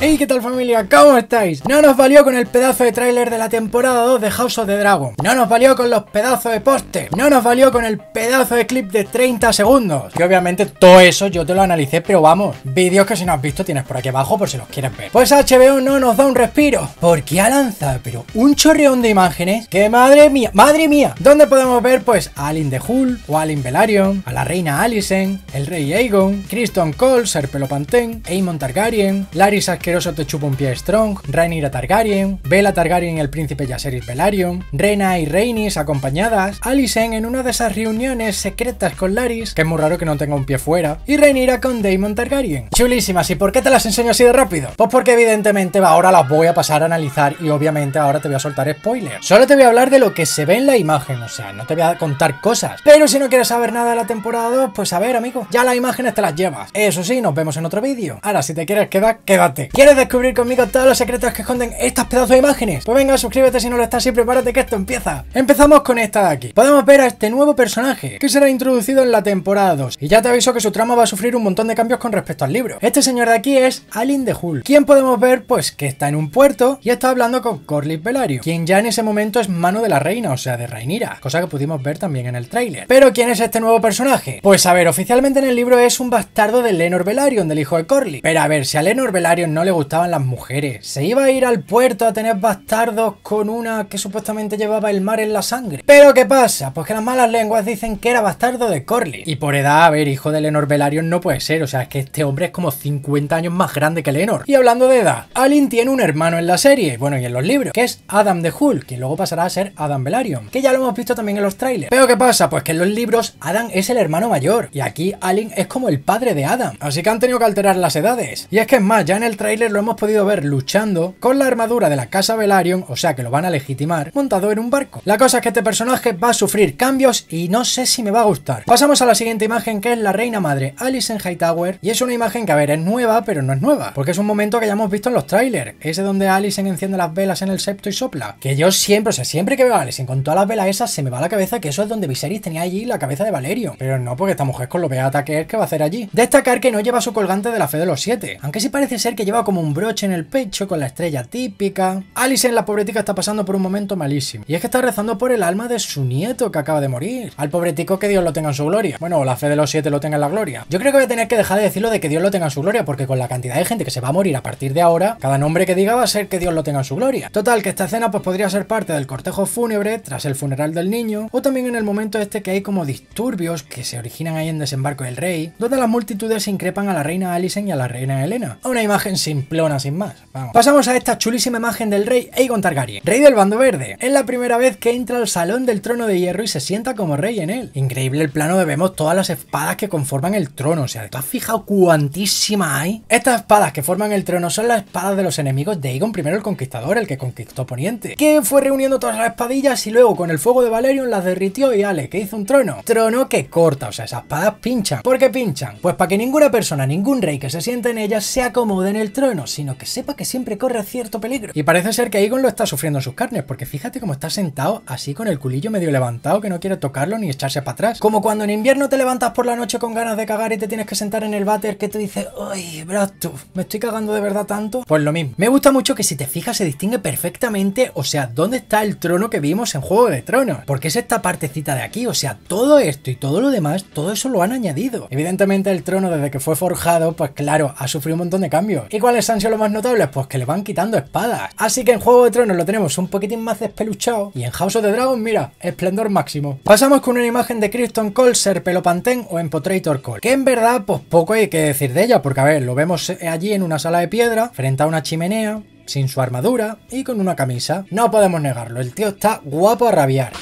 Hey, ¿qué tal familia? ¿Cómo estáis? No nos valió con el pedazo de tráiler de la temporada 2 de House of the Dragon. No nos valió con los pedazos de póster. No nos valió con el pedazo de clip de 30 segundos. Y obviamente todo eso yo te lo analicé, pero vamos, vídeos que si no has visto tienes por aquí abajo por si los quieres ver. Pues HBO no nos da un respiro, porque ha lanzado, pero un chorreón de imágenes que madre mía, madre mía, ¿Dónde podemos ver pues a Alin de Hull o a Alin Velaryon, a la reina Alicent, el rey Aegon, Criston Cole, Ser Pelopantén, Aemon Targaryen, Larissa asqueroso te chupa un pie Strong, Rhaenyra Targaryen, Bela Targaryen y el príncipe Yaceris Velaryon, Rena y Rhaenys acompañadas, Alicent en una de esas reuniones secretas con Laris, que es muy raro que no tenga un pie fuera, y Rhaenyra con Daemon Targaryen. Chulísimas, ¿y por qué te las enseño así de rápido? Pues porque evidentemente ahora las voy a pasar a analizar y obviamente ahora te voy a soltar spoiler. Solo te voy a hablar de lo que se ve en la imagen, o sea, no te voy a contar cosas. Pero si no quieres saber nada de la temporada 2, pues a ver, amigo, ya las imágenes te las llevas. Eso sí, nos vemos en otro vídeo. Ahora, si te quieres quedar, quédate. ¿Quieres descubrir conmigo todos los secretos que esconden estas pedazos de imágenes? Pues venga, suscríbete si no lo estás y prepárate que esto empieza. Empezamos con esta de aquí. Podemos ver a este nuevo personaje, que será introducido en la temporada 2. Y ya te aviso que su trama va a sufrir un montón de cambios con respecto al libro. Este señor de aquí es Alin de Hull, ¿Quién podemos ver pues que está en un puerto y está hablando con Corlys Velario, quien ya en ese momento es mano de la reina, o sea, de Rainira, cosa que pudimos ver también en el tráiler. Pero ¿quién es este nuevo personaje? Pues a ver, oficialmente en el libro es un bastardo de Lenor Velaryon, del hijo de Corlys. Pero a ver, si a Lenor Velaryon no le le gustaban las mujeres. Se iba a ir al puerto a tener bastardos con una que supuestamente llevaba el mar en la sangre. Pero ¿qué pasa? Pues que las malas lenguas dicen que era bastardo de Corley. Y por edad, a ver, hijo de Lenor Velaryon no puede ser. O sea, es que este hombre es como 50 años más grande que Lenor. Y hablando de edad, Alin tiene un hermano en la serie, bueno, y en los libros, que es Adam de Hull, quien luego pasará a ser Adam Velaryon, que ya lo hemos visto también en los trailers. Pero ¿qué pasa? Pues que en los libros Adam es el hermano mayor. Y aquí Alin es como el padre de Adam. Así que han tenido que alterar las edades. Y es que es más, ya en el trailer lo hemos podido ver luchando con la armadura de la casa Velaryon, o sea que lo van a legitimar, montado en un barco. La cosa es que este personaje va a sufrir cambios y no sé si me va a gustar. Pasamos a la siguiente imagen que es la reina madre en Hightower y es una imagen que a ver es nueva pero no es nueva, porque es un momento que ya hemos visto en los trailers, ese donde Alicent enciende las velas en el septo y sopla, que yo siempre, o sea, siempre que veo a Alicent con todas las velas esas se me va a la cabeza que eso es donde Viserys tenía allí la cabeza de Valerio, pero no porque esta mujer con lo beata que es que va a hacer allí. Destacar que no lleva su colgante de la fe de los siete, aunque sí parece ser que lleva como un broche en el pecho con la estrella típica. en la pobretica, está pasando por un momento malísimo. Y es que está rezando por el alma de su nieto que acaba de morir. Al pobretico que Dios lo tenga en su gloria. Bueno, la fe de los siete lo tenga en la gloria. Yo creo que voy a tener que dejar de decirlo de que Dios lo tenga en su gloria, porque con la cantidad de gente que se va a morir a partir de ahora, cada nombre que diga va a ser que Dios lo tenga en su gloria. Total, que esta escena pues podría ser parte del cortejo fúnebre tras el funeral del niño, o también en el momento este que hay como disturbios que se originan ahí en Desembarco del Rey, donde las multitudes increpan a la reina Alison y a la reina Elena. Una imagen sin plona sin más. Vamos. Pasamos a esta chulísima imagen del rey Aegon Targaryen, rey del bando verde. Es la primera vez que entra al salón del trono de hierro y se sienta como rey en él. Increíble el plano de vemos todas las espadas que conforman el trono. O sea, ¿tú has fijado cuantísimas hay? Estas espadas que forman el trono son las espadas de los enemigos de Aegon Primero el Conquistador, el que conquistó Poniente, que fue reuniendo todas las espadillas y luego con el fuego de Valerion las derritió y ale, que hizo un trono. Trono que corta, o sea, esas espadas pinchan. ¿Por qué pinchan? Pues para que ninguna persona, ningún rey que se siente en ellas se acomode en el trono sino que sepa que siempre corre cierto peligro. Y parece ser que con lo está sufriendo en sus carnes, porque fíjate cómo está sentado así con el culillo medio levantado que no quiere tocarlo ni echarse para atrás. Como cuando en invierno te levantas por la noche con ganas de cagar y te tienes que sentar en el váter que te dice, ¡ay, Brastuf! ¿Me estoy cagando de verdad tanto? Pues lo mismo. Me gusta mucho que si te fijas se distingue perfectamente, o sea, dónde está el trono que vimos en Juego de Tronos. Porque es esta partecita de aquí, o sea, todo esto y todo lo demás, todo eso lo han añadido. Evidentemente el trono desde que fue forjado, pues claro, ha sufrido un montón de cambios. ¿Cuáles han sido los más notables? Pues que le van quitando espadas. Así que en Juego de Tronos lo tenemos un poquitín más despeluchado. Y en House of the Dragon, mira, esplendor máximo. Pasamos con una imagen de Krypton Cole, Pelopantén o Empotrator Cole. Que en verdad, pues poco hay que decir de ella. Porque a ver, lo vemos eh, allí en una sala de piedra, frente a una chimenea sin su armadura y con una camisa. No podemos negarlo, el tío está guapo a rabiar.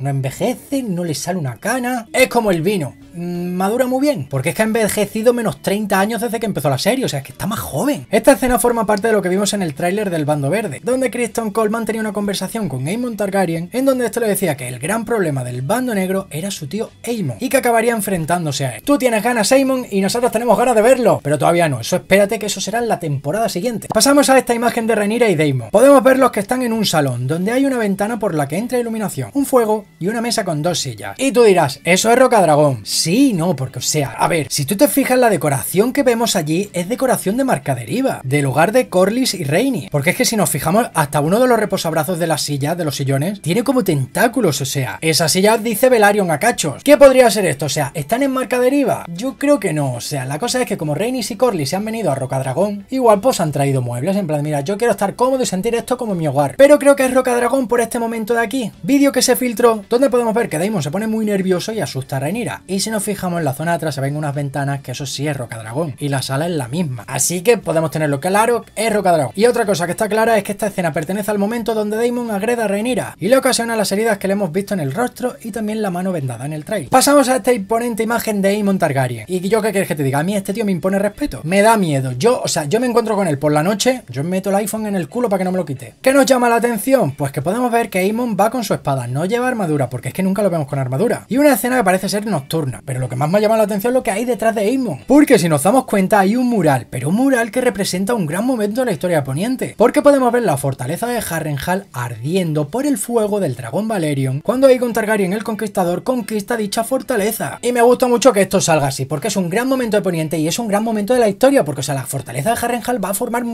No envejece, no le sale una cana. Es como el vino. Mm, madura muy bien, porque es que ha envejecido menos 30 años desde que empezó la serie, o sea, es que está más joven. Esta escena forma parte de lo que vimos en el tráiler del Bando Verde, donde Kristen Coleman tenía una conversación con Aemon Targaryen, en donde esto le decía que el gran problema del Bando Negro era su tío Aemon, y que acabaría enfrentándose a él. Tú tienes ganas, Aemon, y nosotros tenemos ganas de verlo, pero todavía no, eso espérate que eso será en la temporada siguiente. Pasamos a esta imagen de Renira y Daemon. Podemos verlos que están en un salón, donde hay una ventana por la que entra iluminación, un fuego y una mesa con dos sillas. Y tú dirás, eso es Roca Dragón sí no, porque o sea, a ver, si tú te fijas la decoración que vemos allí es decoración de marca deriva, del lugar de Corlys y Rainy, porque es que si nos fijamos hasta uno de los reposabrazos de la silla de los sillones, tiene como tentáculos, o sea, esa silla dice Velaryon a cachos. ¿Qué podría ser esto? O sea, ¿están en marca deriva? Yo creo que no, o sea, la cosa es que como Rainy y Corlys se han venido a Rocadragón, igual pues han traído muebles, en plan, mira, yo quiero estar cómodo y sentir esto como mi hogar, pero creo que es Rocadragón por este momento de aquí. Vídeo que se filtró, donde podemos ver que Daimon se pone muy nervioso y asusta a Reynira. y si nos fijamos en la zona de atrás se ven unas ventanas que eso sí es dragón y la sala es la misma. Así que podemos tenerlo claro, es Rocadragón. Y otra cosa que está clara es que esta escena pertenece al momento donde Damon agreda a Rhaenyra y le ocasiona las heridas que le hemos visto en el rostro y también la mano vendada en el trail. Pasamos a esta imponente imagen de Aemon Targaryen. Y yo qué quieres que te diga, a mí este tío me impone respeto. Me da miedo. Yo, o sea, yo me encuentro con él por la noche, yo meto el iPhone en el culo para que no me lo quite. ¿Qué nos llama la atención? Pues que podemos ver que Aemon va con su espada, no lleva armadura porque es que nunca lo vemos con armadura. Y una escena que parece ser nocturna. Pero lo que más me ha la atención es lo que hay detrás de Eamon. Porque si nos damos cuenta hay un mural, pero un mural que representa un gran momento en la historia de Poniente. Porque podemos ver la fortaleza de Harrenhal ardiendo por el fuego del dragón Valerion cuando Aegon Targaryen el Conquistador conquista dicha fortaleza. Y me gusta mucho que esto salga así, porque es un gran momento de Poniente y es un gran momento de la historia, porque o sea, la fortaleza de Harrenhal va a formar...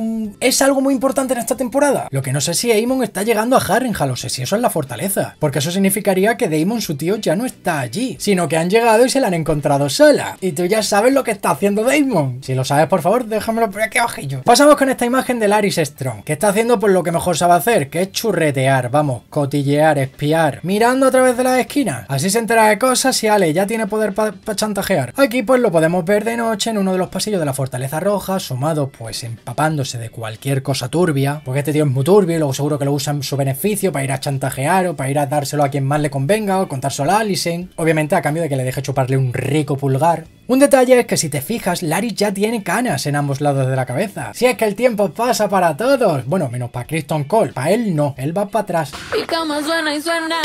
es algo muy importante en esta temporada. Lo que no sé si Aemon está llegando a Harrenhal, o sé si eso es la fortaleza, porque eso significaría que Daemon su tío ya no está allí, sino que han llegado y se la han encontrado sola. Y tú ya sabes lo que está haciendo Damon. Si lo sabes, por favor, déjamelo por aquí yo Pasamos con esta imagen de Laris Strong, que está haciendo por lo que mejor sabe hacer, que es churretear, vamos, cotillear, espiar, mirando a través de las esquinas. Así se entera de cosas y Ale ya tiene poder para chantajear. Aquí pues lo podemos ver de noche en uno de los pasillos de la Fortaleza Roja, sumado pues empapándose de cualquier cosa turbia, porque este tío es muy turbio y luego seguro que lo usan su beneficio para ir a chantajear o para ir a dárselo a quien más le convenga o contárselo a Alison. Obviamente a cambio de que le deje chupar un rico pulgar. Un detalle es que si te fijas, Larry ya tiene canas en ambos lados de la cabeza. Si es que el tiempo pasa para todos. Bueno, menos para Kristen Cole. Para él no, él va para atrás. suena y suena.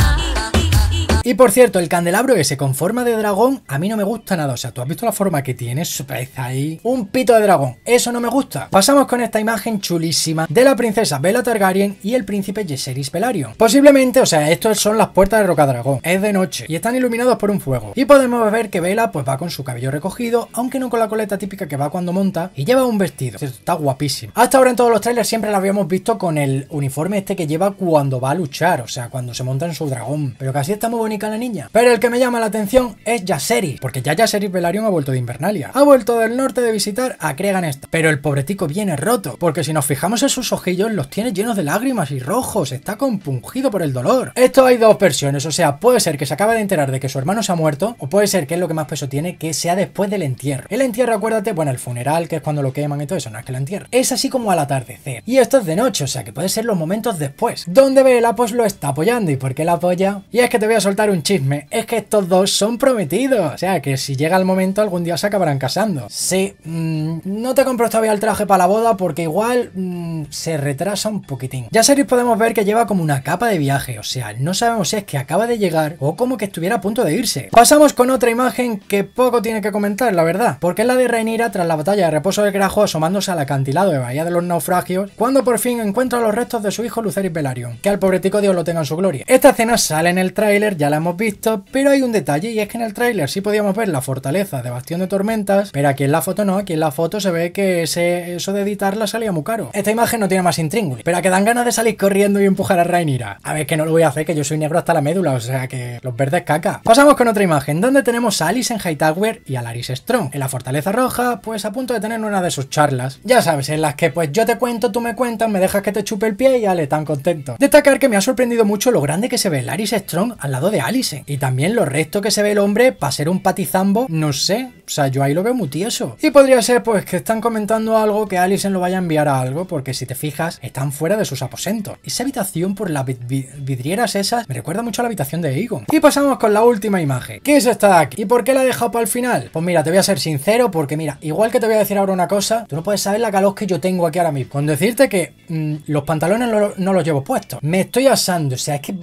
Y por cierto, el candelabro ese con forma de dragón a mí no me gusta nada. O sea, tú has visto la forma que tiene, parece ahí. Un pito de dragón. Eso no me gusta. Pasamos con esta imagen chulísima de la princesa Bella Targaryen y el príncipe Jesseris Pelario Posiblemente, o sea, estos son las puertas de roca dragón, Es de noche y están iluminados por un fuego. Y podemos ver que Bella pues va con su cabello recogido, aunque no con la coleta típica que va cuando monta, y lleva un vestido. Está guapísimo. Hasta ahora en todos los trailers siempre la habíamos visto con el uniforme este que lleva cuando va a luchar, o sea, cuando se monta en su dragón. Pero casi está muy la niña. Pero el que me llama la atención es Yaseri, porque ya Yaseri Velaryon ha vuelto de Invernalia. Ha vuelto del norte de visitar a Creganesta. Pero el pobretico viene roto, porque si nos fijamos en sus ojillos, los tiene llenos de lágrimas y rojos, está compungido por el dolor. Esto hay dos versiones, o sea, puede ser que se acaba de enterar de que su hermano se ha muerto, o puede ser que es lo que más peso tiene, que sea después del entierro. El entierro, acuérdate, bueno, el funeral, que es cuando lo queman y todo eso, no es que lo entierro. Es así como al atardecer. Y esto es de noche, o sea, que puede ser los momentos después. Donde el apos pues lo está apoyando, ¿y por qué la apoya? Y es que te voy a soltar un chisme, es que estos dos son prometidos. O sea, que si llega el momento, algún día se acabarán casando. Sí, mm, no te compro todavía el traje para la boda porque igual mm, se retrasa un poquitín. Ya sabéis podemos ver que lleva como una capa de viaje, o sea, no sabemos si es que acaba de llegar o como que estuviera a punto de irse. Pasamos con otra imagen que poco tiene que comentar, la verdad, porque es la de Reinira tras la batalla de reposo de Grajo asomándose al acantilado de Bahía de los Naufragios, cuando por fin encuentra los restos de su hijo Luceris Velaryon. Que al pobre tico Dios lo tenga en su gloria. Esta escena sale en el tráiler, ya la hemos visto, pero hay un detalle y es que en el tráiler sí podíamos ver la fortaleza de Bastión de Tormentas, pero aquí en la foto no, aquí en la foto se ve que eso de editarla salía muy caro. Esta imagen no tiene más intríngulis, pero que dan ganas de salir corriendo y empujar a Rainira. A ver, que no lo voy a hacer, que yo soy negro hasta la médula, o sea que los verdes caca. Pasamos con otra imagen, donde tenemos a Alice en Hightower y a Laris Strong. En la fortaleza roja, pues a punto de tener una de sus charlas. Ya sabes, en las que pues yo te cuento, tú me cuentas, me dejas que te chupe el pie y ale, tan contento. Destacar que me ha sorprendido mucho lo grande que se ve Laris Strong al lado de y también lo resto que se ve el hombre para ser un patizambo, no sé, o sea, yo ahí lo veo muy tieso. Y podría ser, pues, que están comentando algo que Alison lo vaya a enviar a algo, porque si te fijas, están fuera de sus aposentos. Esa habitación por las vidrieras esas me recuerda mucho a la habitación de Egon. Y pasamos con la última imagen. ¿Qué es esta aquí? ¿Y por qué la he dejado para el final? Pues mira, te voy a ser sincero, porque mira, igual que te voy a decir ahora una cosa, tú no puedes saber la calor que yo tengo aquí ahora mismo. Con decirte que mm, los pantalones no, los llevo puestos. Me estoy asando, o sea, es que...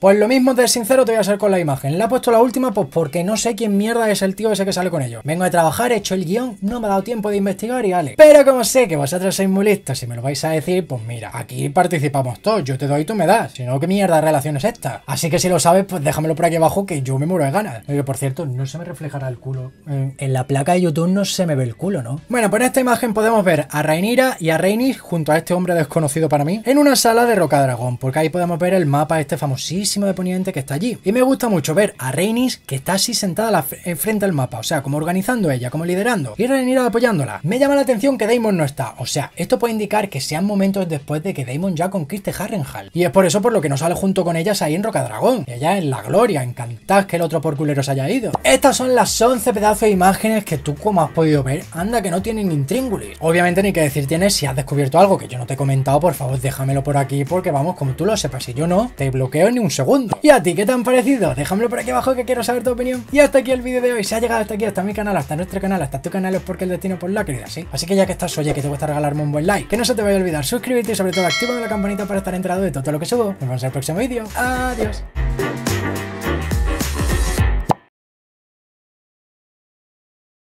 Pues lo mismo de sincero te voy a hacer con la imagen. La he puesto la última, pues porque no sé quién mierda es el tío ese que sale con ellos. Vengo de trabajar, he hecho el guión, no me ha dado tiempo de investigar y vale. Pero como sé que vosotros sois muy listos y me lo vais a decir, pues mira, aquí participamos todos. Yo te doy, y tú me das. Si no, ¿qué mierda de relación es esta? Así que si lo sabes, pues déjamelo por aquí abajo que yo me muero de ganas. que por cierto, no se me reflejará el culo. En la placa de YouTube no se me ve el culo, ¿no? Bueno, pues en esta imagen podemos ver a Rainira y a Rainis junto a este hombre desconocido para mí en una sala de Roca Dragón. porque ahí podemos ver el mapa este famosísimo de Poniente que está allí. Y me gusta mucho ver a Rainis que está así sentada enfrente al mapa, o sea, como organizada organizando ella, como liderando, y Rhaenyra apoyándola. Me llama la atención que Damon no está, o sea, esto puede indicar que sean momentos después de que Damon ya conquiste Harrenhal. Y es por eso por lo que no sale junto con ellas ahí en Rocadragón, ella en la gloria, encantad que el otro porculero se haya ido. Estas son las 11 pedazos de imágenes que tú como has podido ver, anda que no tienen intríngulis. Obviamente ni que decir tienes si has descubierto algo que yo no te he comentado, por favor déjamelo por aquí porque vamos, como tú lo sepas, si yo no, te bloqueo ni un segundo. ¿Y a ti qué te han parecido? Déjamelo por aquí abajo que quiero saber tu opinión. Y hasta aquí el vídeo de hoy, si ha llegado hasta aquí, hasta mi canal, hasta nuestro canal, hasta tu canal, es porque el destino por la querida, ¿sí? Así que ya que estás, oye, que te gusta regalarme un buen like, que no se te vaya a olvidar suscribirte y sobre todo activa la campanita para estar enterado de todo lo que subo. Nos vemos en el próximo vídeo. Adiós.